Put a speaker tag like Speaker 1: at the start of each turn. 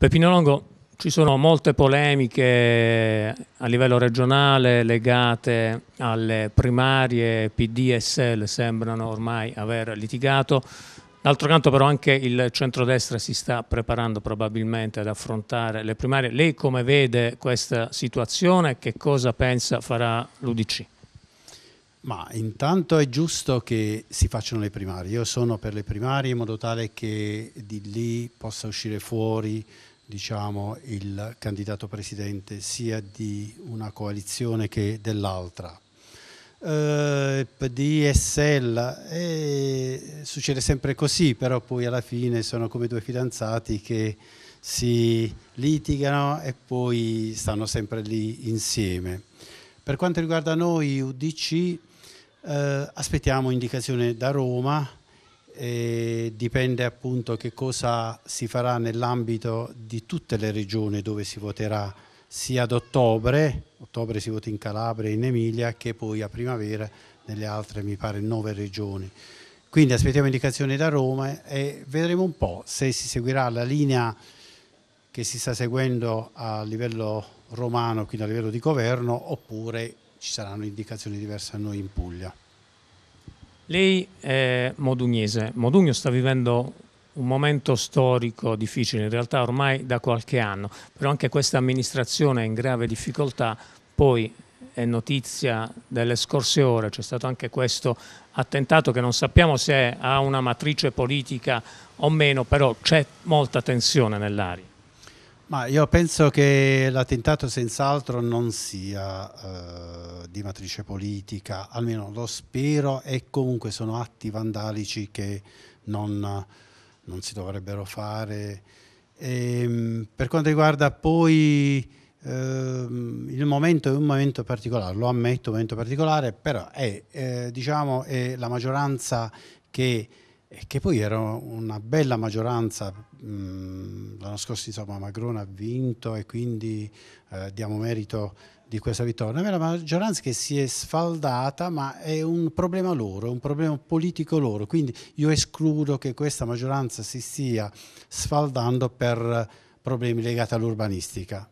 Speaker 1: Peppino Longo, ci sono molte polemiche a livello regionale legate alle primarie, PD e SEL sembrano ormai aver litigato. D'altro canto però anche il centrodestra si sta preparando probabilmente ad affrontare le primarie. Lei come vede questa situazione? Che cosa pensa farà l'Udc?
Speaker 2: Ma intanto è giusto che si facciano le primarie. Io sono per le primarie in modo tale che di lì possa uscire fuori diciamo, il candidato presidente sia di una coalizione che dell'altra. Eh, PD e eh, succede sempre così, però poi alla fine sono come due fidanzati che si litigano e poi stanno sempre lì insieme. Per quanto riguarda noi UDC, eh, aspettiamo indicazione da Roma, eh, dipende appunto che cosa si farà nell'ambito di tutte le regioni dove si voterà sia ad ottobre, ottobre si vota in Calabria e in Emilia, che poi a primavera nelle altre mi pare nove regioni. Quindi aspettiamo indicazioni da Roma e vedremo un po' se si seguirà la linea che si sta seguendo a livello romano, quindi a livello di governo, oppure ci saranno indicazioni diverse a noi in Puglia.
Speaker 1: Lei è modugnese, Modugno sta vivendo un momento storico difficile, in realtà ormai da qualche anno, però anche questa amministrazione è in grave difficoltà, poi è notizia delle scorse ore, c'è stato anche questo attentato che non sappiamo se ha una matrice politica o meno, però c'è molta tensione nell'aria.
Speaker 2: Ma io penso che l'attentato senz'altro non sia eh, di matrice politica, almeno lo spero, e comunque sono atti vandalici che non, non si dovrebbero fare. E, ehm, per quanto riguarda poi eh, il momento è un momento particolare, lo ammetto, un momento particolare, però è, eh, diciamo, è la maggioranza che e che poi era una bella maggioranza. L'anno scorso insomma, Macron ha vinto e quindi eh, diamo merito di questa vittoria. È una maggioranza che si è sfaldata, ma è un problema loro, è un problema politico loro. Quindi io escludo che questa maggioranza si stia sfaldando per problemi legati all'urbanistica.